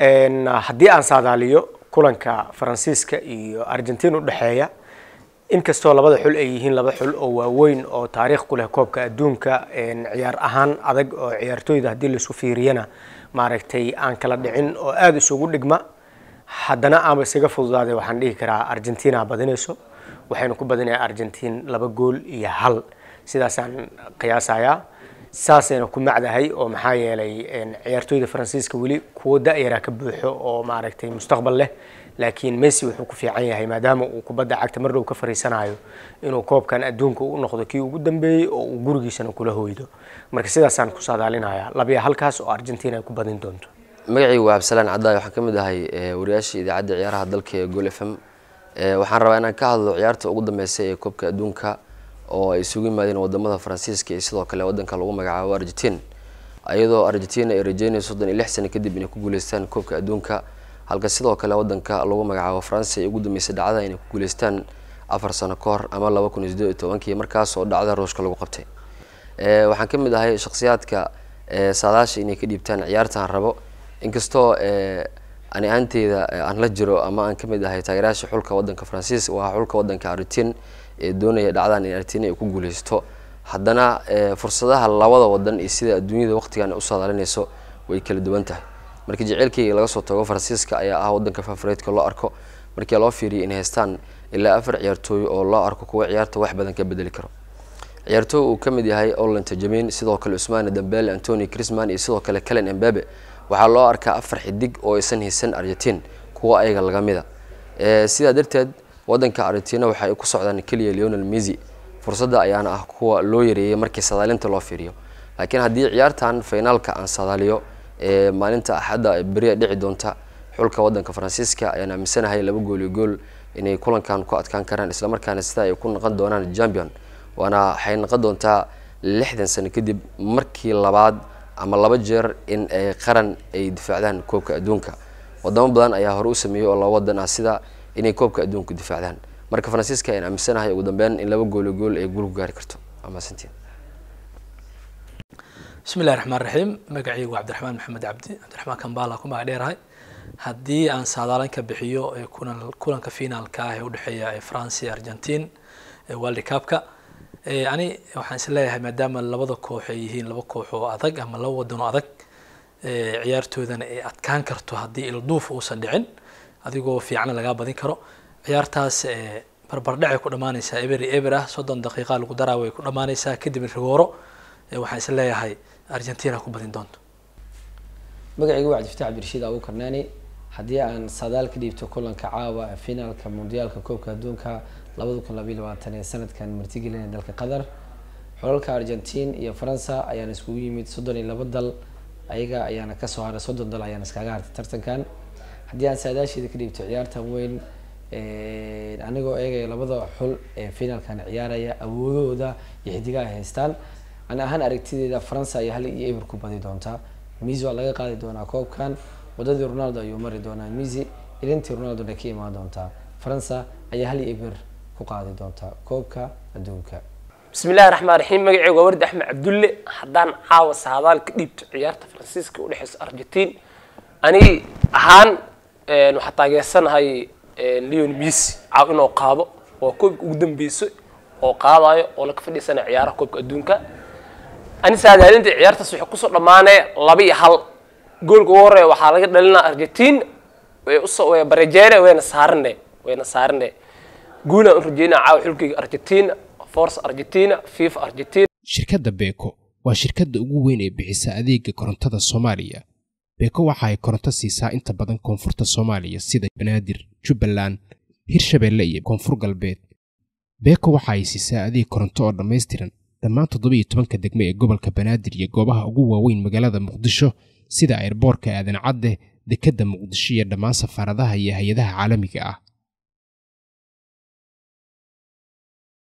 haddii aan saadaaliyo kulanka faransiiska iyo argentin udhexeeya inkastoo labada xul ay yihiin laba xul oo waaweyn oo taariikh ku leh koobka adduunka ciyaar ahaan adag oo ciyaartooyda haddii laisu fiiriyana maaragtay aan kala dhicin oo aada isugu dhigma haddana aanba isaga fududaaday waxaan dhihi karaa argentina badinayso waxaynu ku badinayaa argentin laba gool iyo hal sidaasaan qiyaasayaa saasayna ku macdahay oo maxaa yeelay ciyaartooyda faransiiska weli kuwo da-yaraa ka buuxo oo maaragtay mustaqbal leh laakiin messi wuxuu ku fiican yahay maadaama uu kubadda cagta mar dhow ka fariisanayo inuu koobkan adduunka u noqdo kii ugu dambeeyey oo uu gurigiisana kula hoydo marka sidaasaan ku saadaalinayaa labiya halkaas oo argentina ay ku badin doonto magacii waa absalaan caddaay waxaan ka mid ahay wariyaashii idaacadda ciyaaraha dalka ee gool f m waxaan rabaa inaan ka hadlo ciyaarta ugu dambeysa ee koobka adduunka oo ay isugu yimaadeen wadamada faransiiska iyo sidoo kale wadanka lagu magacaabo argentin ayadoo argentina ay rajeynayso soddon iyo lix sano kadib inay ku guuleystaan koobka adduunka halka sidoo kale wadanka lagu magacaabo faransi ay ugu dambeysay dhacda inay ku guuleystaan afar sano ka hor ama laba kun iyo sideed iyo tobankii markaas oo dhacda ruushka lagu qabtay eh, waxaan ka mid ahay shakhsiyaadka eh, saadaasha inay ka dhiibtaan ciyaartaan rabo inkastoo eh, ani ahaanteyda aan la jiro ama aan ka mid ahay taageeraasha xulka wadanka faransiis waa xulka wadanka argentin ee doonaya dhacdaan in argentina ay ku guuleysto haddana fursadaha labada wadan iyo sida adduunyada waqtigan usaadaalinayso way kala duwan tahay markii jeceylkeyga laga soo tago faransiiska ayaa ah wadanka fafareedka loo arko markii loo fiiriyo in haystaan ilaa afar ciyaartooy oo loo arko kuwa ciyaarta wax badan ka bedeli karo ciyaartooy uu ka mid yahay olanta jamiin sidoo kale usmaani dambele antoni crisman iyo sidoo kale kalen embabe waxaa loo arkaa afar xidig oo aysan haysan argentin kuwa ayaga laga mida sidaa darteed wadanka argentina waxa ay ku socdaan keliya leonel messi fursadda ayaana ah kuwa loo yareeyay markii sadaalinta loo fiiriyo laakiin haddii ciyaartan finaalka aan sadaaliyo ee maalinta axadda beriya dhici doonta xulka wadanka faransiiska ayaan aaminsanahay laba gool iyo gool inay kulankan ku adkaan karaan islamarkaana sida ay ku noqon doonaan champion waana waxay noqon doontaa lixdan sano kadib markii labaad ama laba jeer in ay qaran ay difaacdaan koobka adduunka wadamo badan ayaa hore u sameeyey oo laba wadan ah sida inay koobka adduunku difaacdaan marka faransiiska ayaan aaminsanahay ugu dambeyn in laba goolo gool ay guul ku gaari karto amahasantiin bismi illahi raxmaan raxiim magacaygu cabdiraxmaan maxamed cabdi cabdiraxmaan kambala ku magac dheerahay haddii aan saadaalan ka bixiyo kulanka finaalka ah ee udhexeeya francia argentin waldi cabka ani waxaan isleeyahay maadaama labada koox ay yihiin laba koox oo adag ama laba wadan oo adag ciyaartoodana ay adkaan karto haddii ilduuf uusan dhicin adigoo fiican lagaa badin karo ciyaartaas eh, barbardhec ay ku dhamaaneysaa eberi eber ah soddon daqiiqa lagu daraawa ay ku dhamaaneysaa kadib rigooro eh, waxaan is leeyahay argentina ku badin doonto magacayga waa cabdifatax abdirashiid abu karnaani haddii aan sadaal ka dhiibto kulanka caawa finaalka mundiyaalka koobka adduunka labada kun labaiy labaatan ee sanadkan marti martigelinaya dalka qatar xulalka argentine iyo faransa ayaana iskugu yimid soddon iyo laba dal ayaga ayaana kasoo haray soddon dal ayaan iskaaga hartay tartankan haddii aan saadaasheeda ka dhiibto ciyaarta weyn eh, anigoo eegaya labada xul ee finaalkan ciyaaraya awoodooda iyo xidigaha haystaan an ahaan aragtideeda faransa ayaa hal iyo eber ku badi doontaa misi waa laga qaadi doonaa koobkan wadadii ronaldo ayuu mari doonaa misi ilintii ronaldona ka imaan doontaa faransa ayaa hal iyo eber ku qaadi doontaa koobka adduunka bismi illahi raxmaan raxiim magaceyga waa wardi axmed cabdulle haddaan caawa saadaal ka dhiibto ciyaarta faransiiska udhexeysa argentiin anigii ahaan waxaa taageersanahay leon messi caaw inuu qaado waa koobka ugu dambeyso oo qaadayo oo ka fadhiisanaya ciyaaraha koobka adduunka anisa ciyaartaas waxay kusoo dhammaanee laba iyo hal goolka ugu horeeya waxaa laga dhalinaa argentina way usoo way barejeene wayna saarane wayna saarane guulaan u rajeynaa caawa xulkeyga argentina force argentina fifa argentina shirkadda beeko waa shirkadda ugu weyn ee bixisa adeega korontada soomaaliya beeko waxa ay koronto siisaa inta badan koonfurta soomaaliya sida banaadir jubbaland hirshabeelle iyo koonfur galbeed beeko waxa ay siisaa adeeg koronto oo dhammaystiran dhammaan toddobiiyo tobanka degmo ee gobolka banaadir iyo goobaha ugu waaweyn magaalada muqdisho sida eerboorka aadan cadde dekedda muqdisho iyo dhammaan safaaradaha iyo hay-adaha caalamiga ah